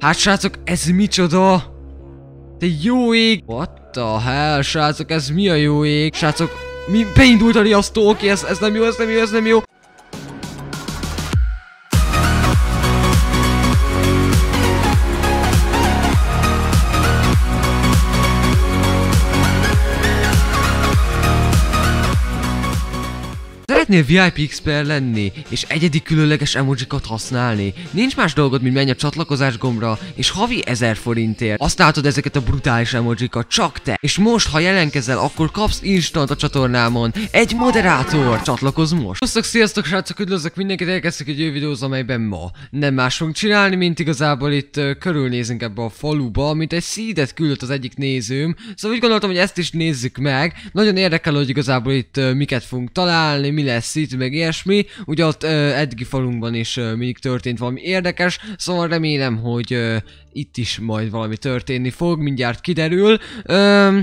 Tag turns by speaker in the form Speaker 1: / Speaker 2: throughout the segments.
Speaker 1: Hát srácok, ez micsoda? Te jó ég! What the hell, srácok, ez mi a jó ég? Srácok, mi beindult a riasztó, oké, okay, ez, ez nem jó, ez nem jó, ez nem jó. szeretnél VIP expert lenni, és egyedi különleges emojikat használni, nincs más dolgod, mint menj a csatlakozás gombra, és havi 1000 forintért azt látod ezeket a brutális emojikat, csak te. És most, ha jelenkezel, akkor kapsz instant a csatornámon egy moderátor. Csatlakozz most! Sziasztok, sziasztok srácok, üdvözlök mindenkit, elkezdtük egy új videóz, amelyben ma nem más fogunk csinálni, mint igazából itt uh, körülnézünk ebbe a faluba, mint egy szídet küldött az egyik nézőm, szóval úgy gondoltam, hogy ezt is nézzük meg. Nagyon érdekel, hogy igazából itt uh, miket fogunk találni, mi lesz lesz itt, meg ilyesmi. Ugye ott ö, eddigi falunkban is ö, mindig történt valami érdekes, szóval remélem, hogy ö, itt is majd valami történni fog, mindjárt kiderül. Ö,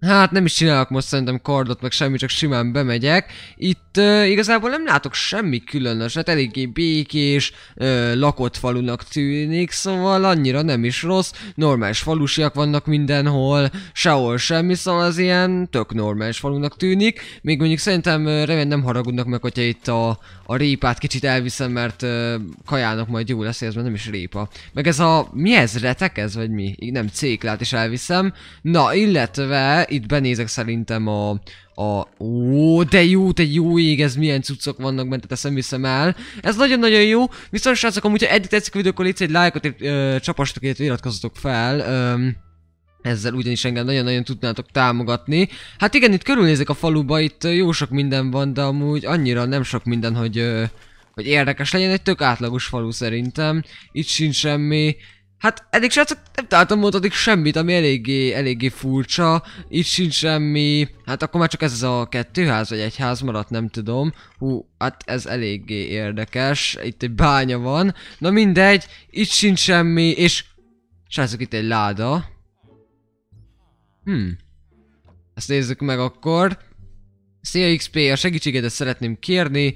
Speaker 1: Hát nem is csinálok most szerintem kardot, meg semmi, csak simán bemegyek. Itt uh, igazából nem látok semmi különös, hát eléggé békés, uh, lakott falunak tűnik, szóval annyira nem is rossz. Normális falusiak vannak mindenhol, sehol semmi, szóval az ilyen tök normális falunak tűnik. Még mondjuk szerintem uh, remélem nem haragudnak meg, hogyha itt a, a répát kicsit elviszem, mert uh, kajának majd jó lesz, ez már nem is répa. Meg ez a, mi ez, retek ez, vagy mi? Így nem, céklát is elviszem. Na, illetve itt benézek szerintem a... a... Ó, de jó, de jó ég, ez milyen cuccok vannak bent, teszem viszem el. Ez nagyon-nagyon jó, viszont srácok, amúgy, ha eddig tetszik a videó, akkor légy egy lájkot, csapastok, illetve iratkozzatok fel. Ö, ezzel ugyanis engem nagyon-nagyon tudnátok támogatni. Hát igen, itt körülnézek a faluba, itt jó sok minden van, de amúgy annyira nem sok minden, hogy, hogy érdekes legyen. Egy tök átlagos falu szerintem. Itt sincs semmi. Hát eddig srácok nem találtam addig semmit, ami eléggé, eléggé furcsa. Itt sincs semmi... Hát akkor már csak ez az a kettő ház vagy egy ház maradt, nem tudom. Hú, hát ez eléggé érdekes. Itt egy bánya van. Na mindegy, itt sincs semmi, és... Srácok, itt egy láda. Hm. Ezt nézzük meg akkor. Szia XP, a segítségedet szeretném kérni,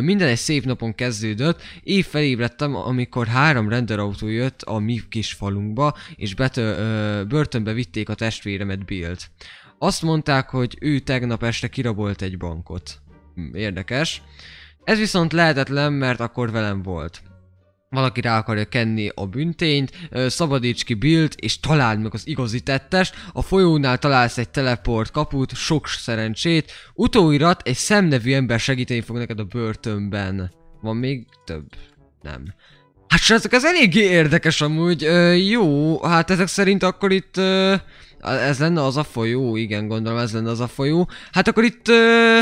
Speaker 1: minden egy szép napon kezdődött, épp felébredtem, amikor három renderautó jött a mi kis falunkba, és betö, ö, börtönbe vitték a testvéremet Bilt. Azt mondták, hogy ő tegnap este kirabolt egy bankot. Hm, érdekes. Ez viszont lehetetlen, mert akkor velem volt valaki rá akarja kenni a büntényt, szabadíts ki Bilt, és találd meg az igazi tettest, a folyónál találsz egy teleport kaput, sok szerencsét, utóirat egy szemnevű ember segíteni fog neked a börtönben. Van még több? Nem. Hát srácok, ez eléggé érdekes amúgy, ö, jó, hát ezek szerint akkor itt, ö, ez lenne az a folyó, igen gondolom ez lenne az a folyó, hát akkor itt... Ö,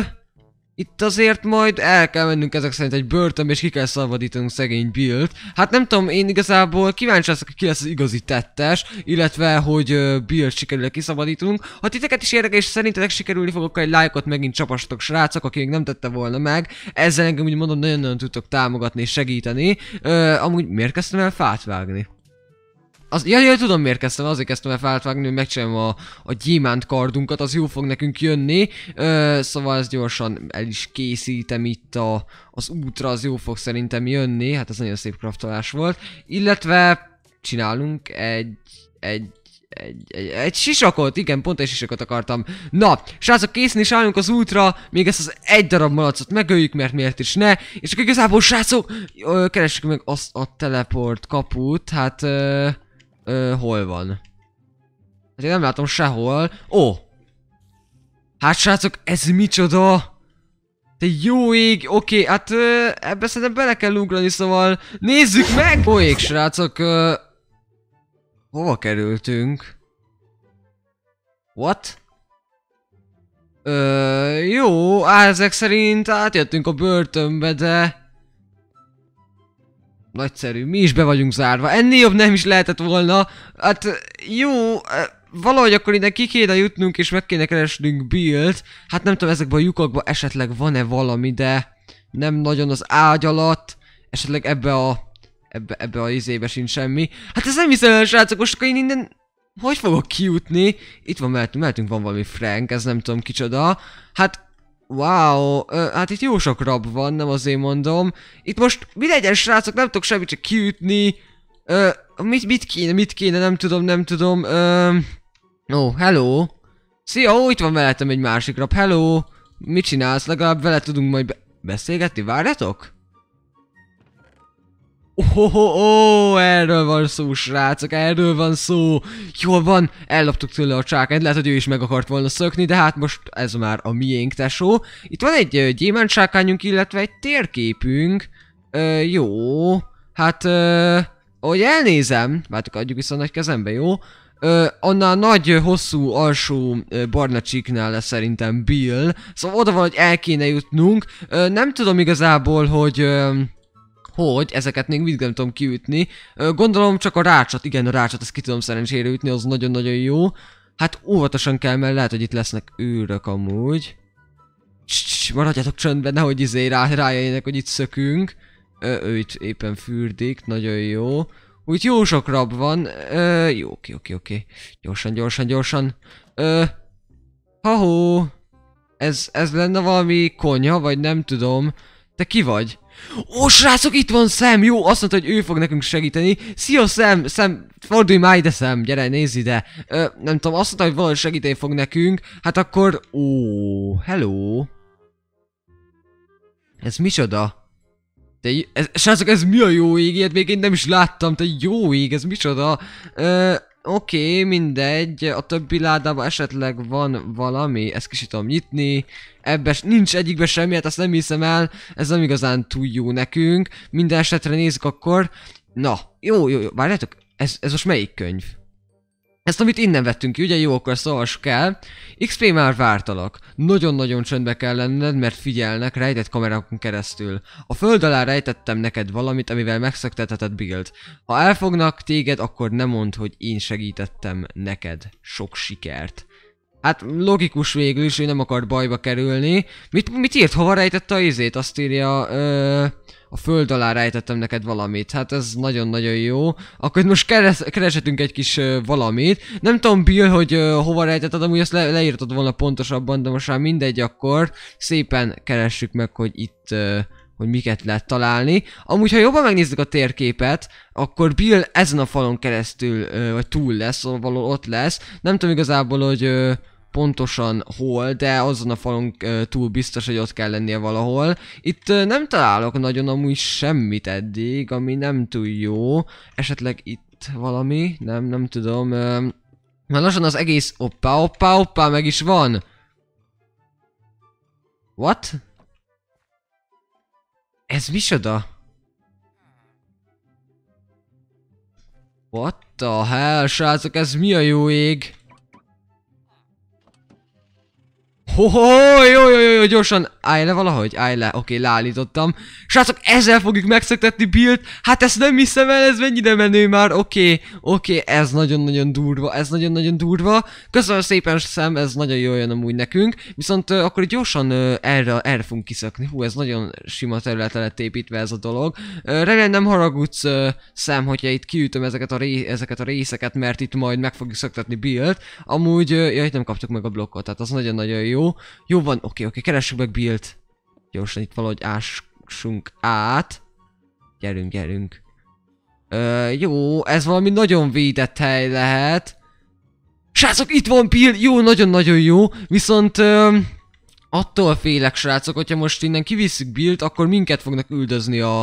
Speaker 1: itt azért majd el kell mennünk ezek szerint egy börtönbe, és ki kell szabadítanunk szegény Billt. Hát nem tudom, én igazából kíváncsi leszek, ki lesz az igazi tettes, illetve, hogy uh, Billt sikerül -e kiszabadítunk. Ha titeket is érdekel, és szerintetek sikerülni fogok, egy lájkot megint csapastok srácok, aki még nem tette volna meg. Ezzel engem úgy mondom, nagyon-nagyon tudtok támogatni és segíteni. Uh, amúgy miért kezdtem el fát vágni? Az, ja, ja, tudom miért kezdtem, azért kezdtem el feltvágni, hogy megcsinálom a, a gyémánt kardunkat, az jó fog nekünk jönni. Ö, szóval ezt gyorsan el is készítem itt a, az útra, az jó fog szerintem jönni. Hát ez nagyon szép kraftolás volt. Illetve csinálunk egy, egy egy, egy, egy sisakot, igen, pont egy sisakot akartam. Na, srácok, készen is állunk az útra, még ezt az egy darab malacot megöljük, mert miért is ne. És akkor igazából, srácok, keressük meg azt a teleport kaput, hát... Ö, Ö, hol van? Hát én nem látom sehol. Ó! Hát srácok, ez micsoda? Te jó ég, oké, okay, hát ö, ebbe szerintem bele kell ugrani, szóval nézzük meg! Ó ég, srácok, ö, hova kerültünk? What? Ö, jó, ezek szerint átjöttünk a börtönbe, de... Nagyszerű, mi is be vagyunk zárva. Ennél jobb nem is lehetett volna. Hát jó, valahogy akkor ide ki kéne jutnunk és meg kéne keresnünk build. Hát nem tudom, ezekben a lyukakban esetleg van-e valami, de nem nagyon az ágy alatt. Esetleg ebbe a... Ebbe, ebbe a izébe sincs semmi. Hát ez nem hiszem el, srácok, most akkor én innen... Hogy fogok kijutni? Itt van mellettünk, mellettünk van valami Frank, ez nem tudom kicsoda. Hát Wow, hát itt jó sok rab van, nem az én mondom. Itt most mi legyen, srácok, nem tudok semmit csak kiütni. Ö, mit, mit kéne, mit kéne, nem tudom, nem tudom. Ö, ó, oh, hello. Szia, ó, itt van veletem egy másik rab, hello. Mit csinálsz? Legalább vele tudunk majd be beszélgetni, várjatok? Oh, oh, oh, erről van szó, srácok, erről van szó. Jól van, elloptuk tőle a csákányt, lehet, hogy ő is meg akart volna szökni, de hát most ez már a miénk, tesó. Itt van egy uh, gyémánt csákányunk, illetve egy térképünk. Uh, jó, hát, uh, ahogy elnézem, várjuk, adjuk a nagy kezembe, jó? Uh, annál nagy, hosszú, alsó uh, barna csíknál lesz szerintem Bill. Szóval oda hogy el kéne jutnunk. Uh, nem tudom igazából, hogy... Uh, hogy ezeket még mit nem tudom kiütni. Gondolom csak a rácsot, igen a rácsot, ezt ki tudom szerencsére ütni, az nagyon-nagyon jó. Hát óvatosan kell, mert lehet, hogy itt lesznek űrök amúgy. Csss, maradjatok csöndben, nehogy izé rá, rájöjjenek, hogy itt szökünk. Ö, ő itt éppen fürdik, nagyon jó. Úgy jó sok rab van. Ö, jó, oké, oké, oké. Gyorsan, gyorsan, gyorsan. Ö, ha Ez, ez lenne valami konyha, vagy nem tudom. Te ki vagy? Ó, srácok, itt van szem. jó, azt mondta, hogy ő fog nekünk segíteni. Szia, szem, szem, fordulj már ide, szem, gyere, nézz ide. Ö, nem tudom, azt mondta, hogy valami segíteni fog nekünk. Hát akkor, ó, hello. Ez micsoda? De ez, srácok, ez mi a jó ég? Ilyet még én nem is láttam, te jó ég, ez micsoda? Ö, Oké, okay, mindegy, a többi ládában esetleg van valami, ezt kicsit tudom nyitni, ebbe nincs egyikbe semmi, hát azt nem hiszem el, ez nem igazán túl jó nekünk, minden esetre nézzük akkor, na, jó, jó, jó, várjátok, ez, ez most melyik könyv? Ezt, amit innen vettünk ki, ugye jó, akkor ezt olvassuk el. XP már vártalak. Nagyon-nagyon csöndbe kell lenned, mert figyelnek rejtett kamerákon keresztül. A föld alá rejtettem neked valamit, amivel megszöktetheted build. Ha elfognak téged, akkor nem mondd, hogy én segítettem neked. Sok sikert. Hát logikus végül is, ő nem akart bajba kerülni. Mit, mit írt? Hova rejtette a izét? Azt írja, ö, a föld alá rejtettem neked valamit. Hát ez nagyon-nagyon jó. Akkor most keres, keresetünk egy kis ö, valamit. Nem tudom Bill, hogy ö, hova rejtetted, amúgy ezt le, leírtad volna pontosabban, de most már mindegy akkor. Szépen keressük meg, hogy itt... Ö, hogy miket lehet találni. Amúgy, ha jobban megnézzük a térképet, akkor Bill ezen a falon keresztül, vagy túl lesz, való ott lesz. Nem tudom igazából, hogy pontosan hol, de azon a falon túl biztos, hogy ott kell lennie valahol. Itt nem találok nagyon amúgy semmit eddig, ami nem túl jó. Esetleg itt valami, nem, nem tudom. Már lassan az egész, oppá, oppá, oppá, meg is van. What? Ez micsoda? What the hell, srácok, ez mi a jó ég? Hoho, jó, jó, jó, jó, gyorsan, állj le valahogy, állj le, oké, okay, leállítottam. Srácok, ezzel fogjuk megszektetni Bilt, hát ezt nem hiszem el, ez mennyire menő már, oké, okay, oké, okay, ez nagyon-nagyon durva, ez nagyon-nagyon durva. Köszönöm szépen, szem, ez nagyon jól jön amúgy nekünk, viszont uh, akkor gyorsan uh, erre, erre fogunk kiszakni. hú, ez nagyon sima területe lett építve ez a dolog. Uh, Remélem nem haragudsz, uh, szem, hogyha itt kiütöm ezeket a, ré ezeket a részeket, mert itt majd meg fogjuk szektetni Bilt. Amúgy, uh, ja, itt nem kaptuk meg a blokkot, tehát az nagyon-nagyon jó jó. van, oké, okay, oké, okay, keressük meg Bilt. Gyorsan itt valahogy ássunk át. Gyerünk, gyerünk. Ö, jó, ez valami nagyon védett hely lehet. Srácok, itt van Bill! Jó, nagyon-nagyon jó. Viszont... Ö, attól félek, srácok, hogyha most innen kivisszük Bilt, akkor minket fognak üldözni a...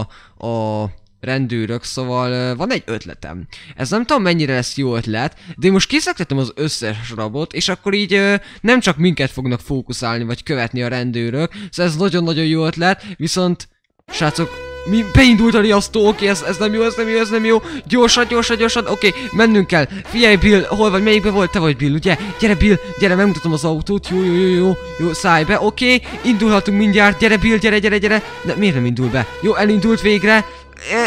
Speaker 1: a rendőrök, szóval van egy ötletem. Ez nem tudom mennyire lesz jó ötlet, de én most kiszakítom az összes rabot, és akkor így nem csak minket fognak fókuszálni, vagy követni a rendőrök, szóval ez nagyon-nagyon jó ötlet, viszont srácok, mi beindult a riasztó, oké, ez, ez nem jó, ez nem jó, ez nem jó, gyorsan, gyorsan, gyorsan, oké, mennünk kell, figyelj Bill, hol vagy, melyikben volt, te vagy Bill, ugye, gyere Bill, gyere, megmutatom az autót, jó, jó, jó, jó, jó, szállj be, oké, indulhatunk mindjárt, gyere Bill, gyere, gyere, gyere, de miért nem indul be, jó, elindult végre,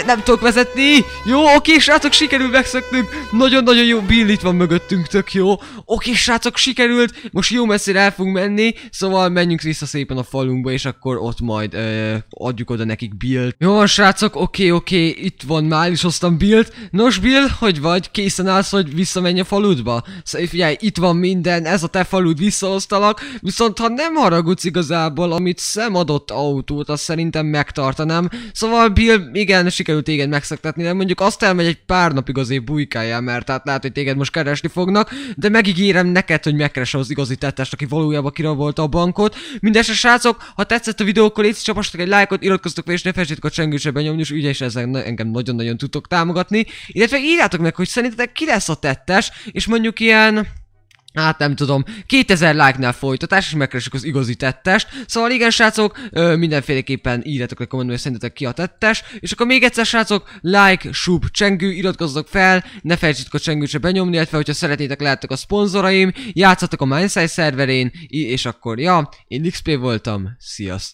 Speaker 1: nem tudok vezetni. Jó, oké, srácok, sikerül megszöknünk. Nagyon-nagyon jó Bill itt van mögöttünk, tök jó. Oké, srácok, sikerült. Most jó messzire el fogunk menni, szóval menjünk vissza szépen a falunkba, és akkor ott majd ö, adjuk oda nekik Billt. Jó van, srácok, oké, oké, itt van már is hoztam Billt. Nos, Bill, hogy vagy? Készen állsz, hogy visszamenj a faludba? Szóval figyelj, itt van minden, ez a te falud, visszahoztalak. Viszont ha nem haragudsz igazából, amit szem adott autót, azt szerintem megtartanám. Szóval Bill, igen, sikerült téged megszaktatni, de mondjuk azt elmegy egy pár napig az év bujkáljál, mert hát lehet, hogy téged most keresni fognak, de megígérem neked, hogy megkeresem az igazi tettest, aki valójában kirabolta a bankot. Mindenesetre srácok, ha tetszett a videó, akkor légy csapastok egy lájkot, iratkoztok fel, és ne felejtsétek a csengősebben nyomni, és ügyes ezzel engem nagyon-nagyon tudtok támogatni. Illetve írjátok meg, hogy szerintetek ki lesz a tettes, és mondjuk ilyen hát nem tudom, 2000 like-nál folytatás, és megkeresik az igazi tettest. Szóval igen, srácok, ö, mindenféleképpen írjátok le kommentben, hogy szerintetek ki a tettest. És akkor még egyszer, srácok, like, sub, csengő, iratkozzatok fel, ne felejtsétek a csengőt se benyomni, illetve hogyha szeretnétek, lehettek a szponzoraim, játszatok a Mindsize szerverén, és akkor ja, én XP voltam, sziasztok!